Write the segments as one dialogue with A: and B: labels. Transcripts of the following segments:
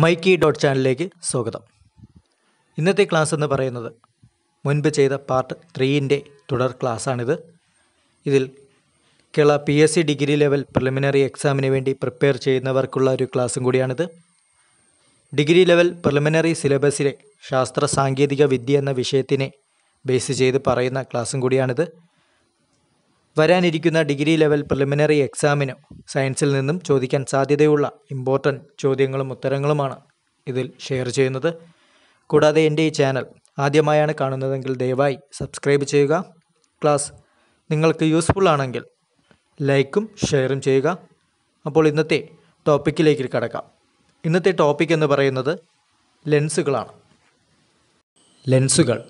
A: മൈക്കി dot ചാനലിലേക്ക് സ്വാഗതം ഇന്നത്തെ ക്ലാസ് എന്ന് പറയുന്നത് മുൻപ് ചെയ്ത പാർട്ട് ത്രീയിൻ്റെ തുടർ ക്ലാസ്സാണിത് ഇതിൽ Kerala P S C degree level preliminary എക്സാമിന് വേണ്ടി പ്രിപ്പയർ ചെയ്യുന്നവർക്കുള്ള ഒരു ക്ലാസ്സും കൂടിയാണിത് ഡിഗ്രി ലെവൽ പ്രിലിമിനറി സിലബസിലെ ശാസ്ത്ര സാങ്കേതിക വിദ്യ എന്ന വിഷയത്തിനെ ബേസ് ചെയ്ത് പറയുന്ന ക്ലാസ്സും കൂടിയാണിത് വരാനിരിക്കുന്ന ഡിഗ്രി ലെവൽ പ്രിലിമിനറി എക്സാമിന് സയൻസിൽ നിന്നും ചോദിക്കാൻ സാധ്യതയുള്ള ഇമ്പോർട്ടൻറ്റ് ചോദ്യങ്ങളും ഉത്തരങ്ങളുമാണ് ഇതിൽ ഷെയർ ചെയ്യുന്നത് കൂടാതെ എൻ്റെ ഈ ചാനൽ ആദ്യമായാണ് കാണുന്നതെങ്കിൽ ദയവായി സബ്സ്ക്രൈബ് ചെയ്യുക ക്ലാസ് നിങ്ങൾക്ക് യൂസ്ഫുൾ ആണെങ്കിൽ ലൈക്കും ഷെയറും ചെയ്യുക അപ്പോൾ ഇന്നത്തെ ടോപ്പിക്കിലേക്ക് കടക്കാം ഇന്നത്തെ ടോപ്പിക് എന്ന് പറയുന്നത് ലെൻസുകളാണ് ലെൻസുകൾ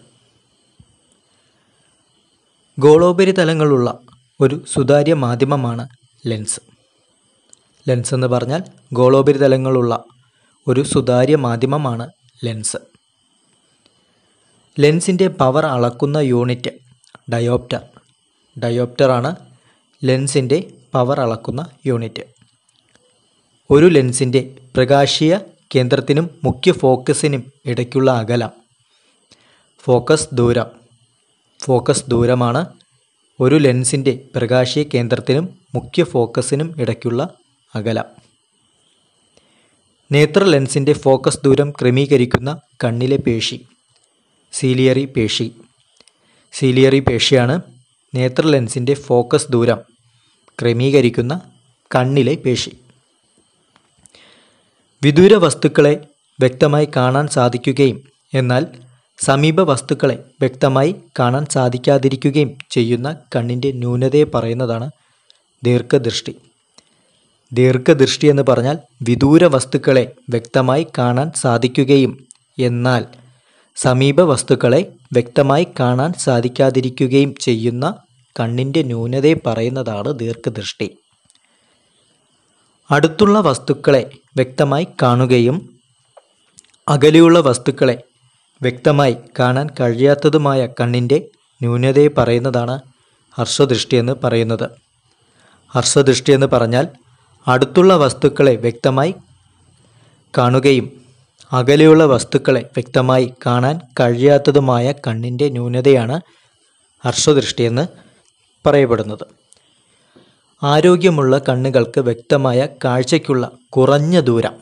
A: ഗോളോപരിതലങ്ങളുള്ള ഒരു സുതാര്യ മാധ്യമമാണ് ലെൻസ് ലെൻസ് എന്ന് പറഞ്ഞാൽ ഗോളോപരിതലങ്ങളുള്ള ഒരു സുതാര്യ മാധ്യമമാണ് ലെൻസ് ലെൻസിൻ്റെ പവർ അളക്കുന്ന യൂണിറ്റ് ഡയോപ്റ്റർ ഡയോപ്റ്ററാണ് ലെൻസിൻ്റെ പവർ അളക്കുന്ന യൂണിറ്റ് ഒരു ലെൻസിൻ്റെ പ്രകാശീയ കേന്ദ്രത്തിനും മുഖ്യ ഫോക്കസിനും ഇടയ്ക്കുള്ള അകലം ഫോക്കസ് ദൂരം ഫോക്കസ് ദൂരമാണ് ഒരു ലെൻസിൻ്റെ പ്രകാശീയ കേന്ദ്രത്തിനും മുഖ്യ ഫോക്കസിനും ഇടയ്ക്കുള്ള അകലം നേത്ര ലെൻസിൻ്റെ ഫോക്കസ് ദൂരം ക്രമീകരിക്കുന്ന കണ്ണിലെ പേശി സീലിയറി പേശി സീലിയറി പേശിയാണ് നേത്ര ലെൻസിൻ്റെ ഫോക്കസ് ദൂരം ക്രമീകരിക്കുന്ന കണ്ണിലെ പേശി വിദൂര വസ്തുക്കളെ വ്യക്തമായി കാണാൻ സാധിക്കുകയും എന്നാൽ സമീപ വസ്തുക്കളെ വ്യക്തമായി കാണാൻ സാധിക്കാതിരിക്കുകയും ചെയ്യുന്ന കണ്ണിൻ്റെ ന്യൂനതയെ പറയുന്നതാണ് ദീർഘദൃഷ്ടി ദീർഘദൃഷ്ടി എന്ന് പറഞ്ഞാൽ വിദൂര വസ്തുക്കളെ വ്യക്തമായി കാണാൻ സാധിക്കുകയും എന്നാൽ സമീപ വസ്തുക്കളെ വ്യക്തമായി കാണാൻ സാധിക്കാതിരിക്കുകയും ചെയ്യുന്ന കണ്ണിൻ്റെ ന്യൂനതയെ പറയുന്നതാണ് ദീർഘദൃഷ്ടി അടുത്തുള്ള വസ്തുക്കളെ വ്യക്തമായി കാണുകയും അകലെയുള്ള വസ്തുക്കളെ വ്യക്തമായി കാണാൻ കഴിയാത്തതുമായ കണ്ണിൻ്റെ ന്യൂനതയെ പറയുന്നതാണ് ഹർഷദൃഷ്ടി എന്ന് പറയുന്നത് ഹർഷദൃഷ്ടി എന്ന് പറഞ്ഞാൽ അടുത്തുള്ള വസ്തുക്കളെ വ്യക്തമായി കാണുകയും അകലെയുള്ള വസ്തുക്കളെ വ്യക്തമായി കാണാൻ കഴിയാത്തതുമായ കണ്ണിൻ്റെ ന്യൂനതയാണ് ഹർഷദൃഷ്ടി എന്ന് പറയപ്പെടുന്നത് ആരോഗ്യമുള്ള കണ്ണുകൾക്ക് വ്യക്തമായ കാഴ്ചയ്ക്കുള്ള കുറഞ്ഞ ദൂരം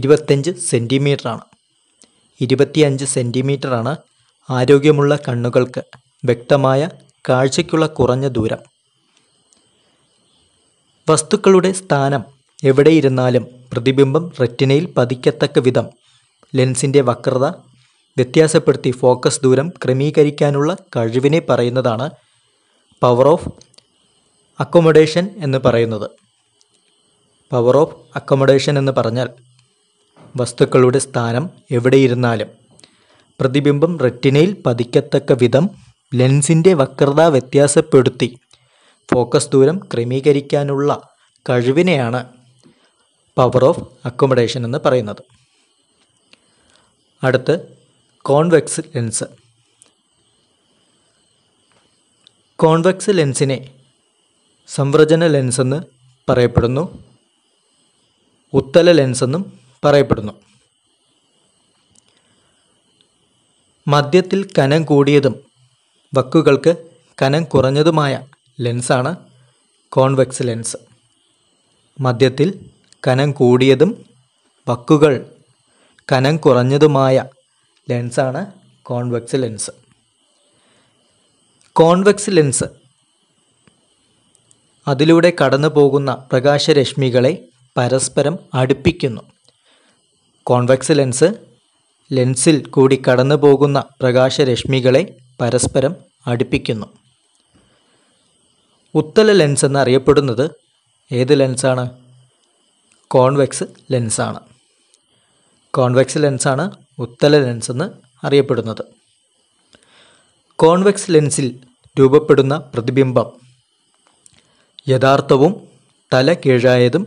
A: ഇരുപത്തഞ്ച് സെൻറ്റിമീറ്ററാണ് ഇരുപത്തിയഞ്ച് സെൻറ്റിമീറ്ററാണ് ആരോഗ്യമുള്ള കണ്ണുകൾക്ക് വ്യക്തമായ കാഴ്ചയ്ക്കുള്ള കുറഞ്ഞ ദൂരം വസ്തുക്കളുടെ സ്ഥാനം എവിടെയിരുന്നാലും പ്രതിബിംബം റെറ്റിനയിൽ പതിക്കത്തക്ക വിധം ലെൻസിൻ്റെ വക്രത വ്യത്യാസപ്പെടുത്തി ഫോക്കസ് ദൂരം ക്രമീകരിക്കാനുള്ള കഴിവിനെ പറയുന്നതാണ് പവർ ഓഫ് അക്കോമഡേഷൻ എന്ന് പറയുന്നത് പവർ ഓഫ് അക്കോമഡേഷൻ എന്ന് പറഞ്ഞാൽ വസ്തുക്കളുടെ സ്ഥാനം എവിടെയിരുന്നാലും പ്രതിബിംബം റെറ്റിനയിൽ പതിക്കത്തക്ക വിധം ലെൻസിൻ്റെ വക്രത വ്യത്യാസപ്പെടുത്തി ഫോക്കസ് ദൂരം ക്രമീകരിക്കാനുള്ള കഴിവിനെയാണ് പവർ ഓഫ് അക്കോമഡേഷൻ എന്ന് പറയുന്നത് അടുത്ത് കോൺവെക്സ് ലെൻസ് കോൺവെക്സ് ലെൻസിനെ സംവ്രജന ലെൻസ് എന്ന് പറയപ്പെടുന്നു ഉത്തല ലെൻസ് എന്നും പറയപ്പെടുന്നു മദ്യത്തിൽ കനം കൂടിയതും വക്കുകൾക്ക് കനം കുറഞ്ഞതുമായ ലെൻസാണ് കോൺവെക്സ് ലെൻസ് മദ്യത്തിൽ കനം കൂടിയതും വക്കുകൾ കനം കുറഞ്ഞതുമായ ലെൻസാണ് കോൺവെക്സ് ലെൻസ് കോൺവെക്സ് ലെൻസ് അതിലൂടെ കടന്നു പോകുന്ന പ്രകാശരശ്മികളെ പരസ്പരം അടുപ്പിക്കുന്നു കോൺവെക്സ് ലെൻസ് ലെൻസിൽ കൂടി കടന്നു പോകുന്ന പ്രകാശരശ്മികളെ പരസ്പരം അടുപ്പിക്കുന്നു ഉത്തല ലെൻസ് എന്നറിയപ്പെടുന്നത് ഏത് ലെൻസാണ് കോൺവെക്സ് ലെൻസാണ് കോൺവെക്സ് ലെൻസാണ് ഉത്തല ലെൻസ് എന്ന് അറിയപ്പെടുന്നത് കോൺവെക്സ് ലെൻസിൽ രൂപപ്പെടുന്ന പ്രതിബിംബം യഥാർത്ഥവും തല കീഴായതും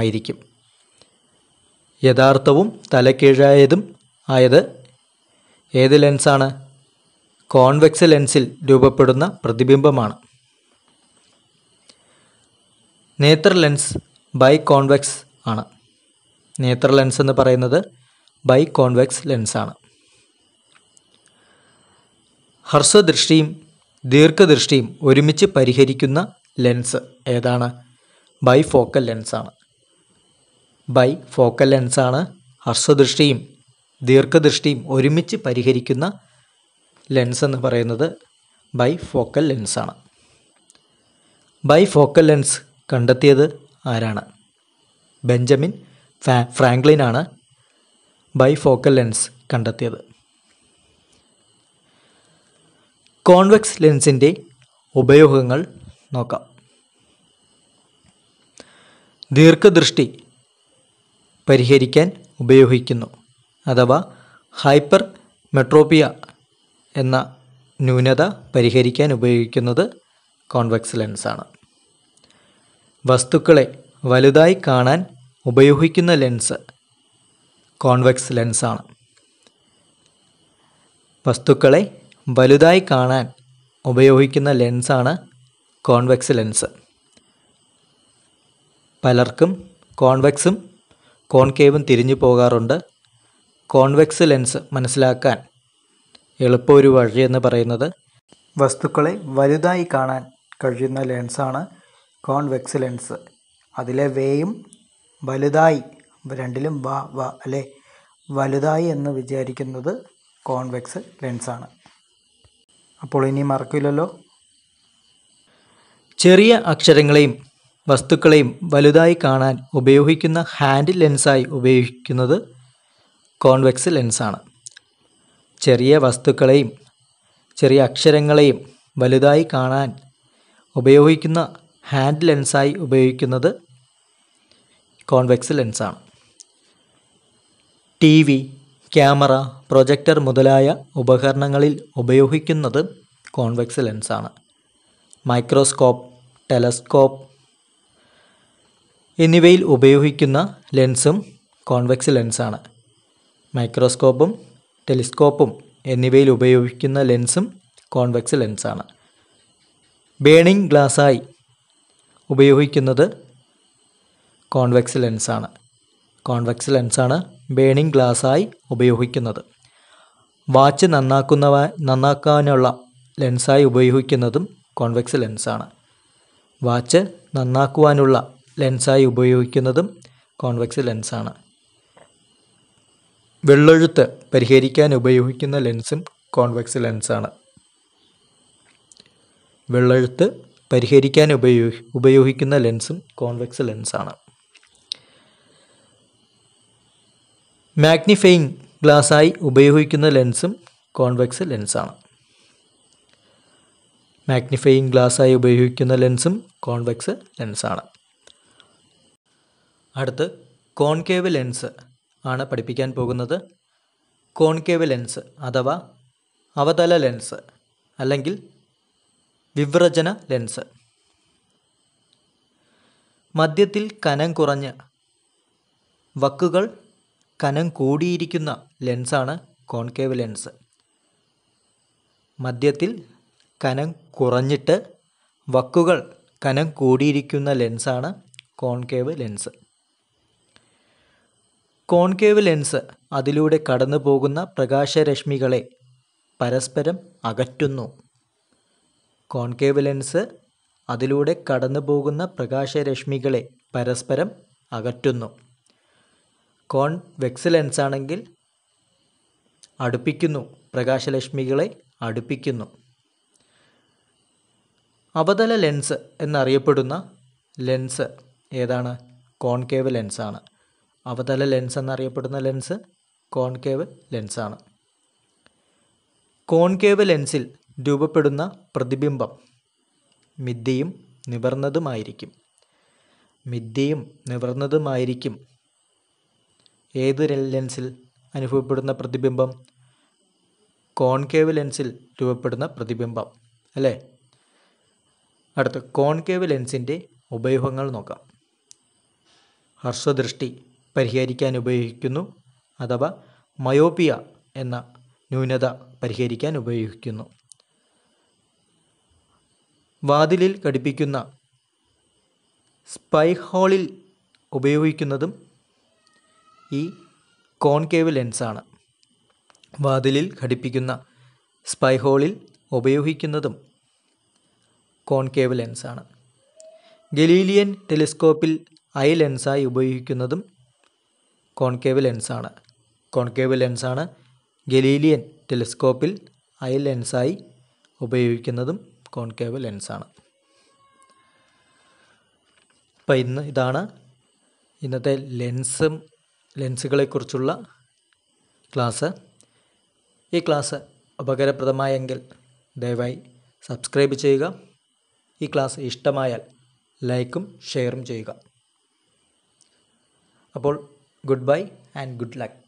A: ആയിരിക്കും യഥാർത്ഥവും തലക്കീഴായതും ആയത് ഏത് ലെൻസാണ് കോൺവെക്സ് ലെൻസിൽ രൂപപ്പെടുന്ന പ്രതിബിംബമാണ് നേത്ര ലെൻസ് ബൈ കോൺവെക്സ് ആണ് നേത്ര ലെൻസ് എന്ന് പറയുന്നത് ബൈ കോൺവെക്സ് ലെൻസാണ് ഹർസ്വദൃഷ്ടിയും ദീർഘദൃഷ്ടിയും ഒരുമിച്ച് പരിഹരിക്കുന്ന ലെൻസ് ഏതാണ് ബൈ ഫോക്കൽ ലെൻസാണ് ബൈ ഫോക്കൽ ലെൻസാണ് ഹ്രസ്വദൃഷ്ടിയും ദീർഘദൃഷ്ടിയും ഒരുമിച്ച് പരിഹരിക്കുന്ന ലെൻസ് എന്ന് പറയുന്നത് ബൈ ഫോക്കൽ ലെൻസാണ് ബൈ ഫോക്കൽ ലെൻസ് കണ്ടെത്തിയത് ആരാണ് ബെഞ്ചമിൻ ഫ്രാങ്ക്ലിനാണ് ബൈ ഫോക്കൽ ലെൻസ് കണ്ടെത്തിയത് കോൺവെക്സ് ലെൻസിൻ്റെ ഉപയോഗങ്ങൾ നോക്കാം ദീർഘദൃഷ്ടി പരിഹരിക്കാൻ ഉപയോഗിക്കുന്നു അഥവാ ഹൈപ്പർ മെട്രോപ്പിയ എന്ന ന്യൂനത പരിഹരിക്കാൻ ഉപയോഗിക്കുന്നത് കോൺവെക്സ് ലെൻസാണ് വസ്തുക്കളെ വലുതായി കാണാൻ ഉപയോഗിക്കുന്ന ലെൻസ് കോൺവെക്സ് ലെൻസാണ് വസ്തുക്കളെ വലുതായി കാണാൻ ഉപയോഗിക്കുന്ന ലെൻസാണ് കോൺവെക്സ് ലെൻസ് പലർക്കും കോൺവെക്സും കോൺകേവും തിരിഞ്ഞു പോകാറുണ്ട് കോൺവെക്സ് ലെൻസ് മനസ്സിലാക്കാൻ എളുപ്പ വഴി എന്ന് പറയുന്നത് വസ്തുക്കളെ വലുതായി കാണാൻ കഴിയുന്ന ലെൻസാണ് കോൺവെക്സ് ലെൻസ് അതിലെ വേയും വലുതായി രണ്ടിലും വ വ അല്ലെ വലുതായി എന്ന് വിചാരിക്കുന്നത് കോൺവെക്സ് ലെൻസാണ് അപ്പോൾ ഇനി മറക്കില്ലല്ലോ ചെറിയ അക്ഷരങ്ങളെയും വസ്തുക്കളെയും വലുതായി കാണാൻ ഉപയോഗിക്കുന്ന ഹാൻഡ് ലെൻസായി ഉപയോഗിക്കുന്നത് കോൺവെക്സ് ലെൻസാണ് ചെറിയ വസ്തുക്കളെയും ചെറിയ അക്ഷരങ്ങളെയും വലുതായി കാണാൻ ഉപയോഗിക്കുന്ന ഹാൻഡ് ലെൻസായി ഉപയോഗിക്കുന്നത് കോൺവെക്സ് ലെൻസാണ് ടി വി ക്യാമറ പ്രൊജക്ടർ മുതലായ ഉപകരണങ്ങളിൽ ഉപയോഗിക്കുന്നത് കോൺവെക്സ് ലെൻസാണ് മൈക്രോസ്കോപ്പ് ടെലസ്കോപ്പ് എന്നിവയിൽ ഉപയോഗിക്കുന്ന ലെൻസും കോൺവെക്സ് ലെൻസാണ് മൈക്രോസ്കോപ്പും ടെലിസ്കോപ്പും എന്നിവയിൽ ഉപയോഗിക്കുന്ന ലെൻസും കോൺവെക്സ് ലെൻസാണ് ബേണിംഗ് ഗ്ലാസ്സായി ഉപയോഗിക്കുന്നത് കോൺവെക്സ് ലെൻസാണ് കോൺവെക്സ് ലെൻസാണ് ബേണിംഗ് ഗ്ലാസ്സായി ഉപയോഗിക്കുന്നത് വാച്ച് നന്നാക്കുന്നവ നന്നാക്കാനുള്ള ലെൻസായി ഉപയോഗിക്കുന്നതും കോൺവെക്സ് ലെൻസാണ് വാച്ച് നന്നാക്കുവാനുള്ള ലെൻസായി ഉപയോഗിക്കുന്നതും കോൺവെക്സ് ലെൻസാണ് വെള്ളൊഴുത്ത് പരിഹരിക്കാൻ ഉപയോഗിക്കുന്ന ലെൻസും കോൺവെക്സ് ലെൻസാണ് വെള്ളൊഴുത്ത് പരിഹരിക്കാൻ ഉപയോഗി ഉപയോഗിക്കുന്ന ലെൻസും കോൺവെക്സ് ലെൻസാണ് മാഗ്നിഫൈയിങ് ഗ്ലാസ്സായി ഉപയോഗിക്കുന്ന ലെൻസും കോൺവെക്സ് ലെൻസാണ് മാഗ്നിഫൈയിങ് ഗ്ലാസ്സായി ഉപയോഗിക്കുന്ന ലെൻസും കോൺവെക്സ് ലെൻസാണ് അടുത്ത് കോൺകേവ് ലെൻസ് ആണ് പഠിപ്പിക്കാൻ പോകുന്നത് കോൺകേവ് ലെൻസ് അഥവാ അവതല ലെൻസ് അല്ലെങ്കിൽ വിവ്രചന ലെൻസ് മധ്യത്തിൽ കനം കുറഞ്ഞ വക്കുകൾ കനം കൂടിയിരിക്കുന്ന ലെൻസാണ് കോൺകേവ് ലെൻസ് മധ്യത്തിൽ കനം കുറഞ്ഞിട്ട് വക്കുകൾ കനം കൂടിയിരിക്കുന്ന ലെൻസാണ് കോൺകേവ് ലെൻസ് കോൺകേവ് ലെൻസ് അതിലൂടെ കടന്നു പോകുന്ന പ്രകാശരശ്മികളെ പരസ്പരം അകറ്റുന്നു കോൺകേവ് ലെൻസ് അതിലൂടെ കടന്നു പോകുന്ന പ്രകാശരശ്മികളെ പരസ്പരം അകറ്റുന്നു കോൺവെക്സ് ലെൻസ് ആണെങ്കിൽ അടുപ്പിക്കുന്നു പ്രകാശലക്ഷ്മികളെ അടുപ്പിക്കുന്നു അവതല ലെൻസ് എന്നറിയപ്പെടുന്ന ലെൻസ് ഏതാണ് കോൺകേവ് ലെൻസാണ് അവതല ലെൻസ് എന്നറിയപ്പെടുന്ന ലെൻസ് കോൺകേവ് ലെൻസാണ് കോൺകേവ് ലെൻസിൽ രൂപപ്പെടുന്ന പ്രതിബിംബം മിദ്യയും നിവർന്നതുമായിരിക്കും മിദ്യയും നിവർന്നതുമായിരിക്കും ഏത് ലെൻസിൽ അനുഭവപ്പെടുന്ന പ്രതിബിംബം കോൺകേവ് ലെൻസിൽ രൂപപ്പെടുന്ന പ്രതിബിംബം അല്ലേ അടുത്ത കോൺകേവ് ലെൻസിൻ്റെ ഉപയോഗങ്ങൾ നോക്കാം ഹർഷദൃഷ്ടി പരിഹരിക്കാൻ ഉപയോഗിക്കുന്നു അഥവാ മയോപിയ എന്ന ന്യൂനത പരിഹരിക്കാൻ ഉപയോഗിക്കുന്നു വാതിലിൽ ഘടിപ്പിക്കുന്ന സ്പൈ ഹോളിൽ ഉപയോഗിക്കുന്നതും ഈ കോൺകേവ് ലെൻസാണ് വാതിലിൽ ഘടിപ്പിക്കുന്ന സ്പൈ ഹോളിൽ ഉപയോഗിക്കുന്നതും കോൺകേവ് ലെൻസാണ് ഗലീലിയൻ ടെലിസ്കോപ്പിൽ ഐ ലെൻസായി ഉപയോഗിക്കുന്നതും കോൺകേവ് ലെൻസാണ് കോൺകേവ് ലെൻസാണ് ഗലീലിയൻ ടെലിസ്കോപ്പിൽ ഐ ലെൻസായി ഉപയോഗിക്കുന്നതും കോൺകേവ് ലെൻസാണ് അപ്പോൾ ഇന്ന് ഇതാണ് ഇന്നത്തെ ലെൻസും ലെൻസുകളെക്കുറിച്ചുള്ള ക്ലാസ് ഈ ക്ലാസ് ഉപകാരപ്രദമായെങ്കിൽ ദയവായി സബ്സ്ക്രൈബ് ചെയ്യുക ഈ ക്ലാസ് ഇഷ്ടമായാൽ ലൈക്കും ഷെയറും ചെയ്യുക അപ്പോൾ goodbye and good luck.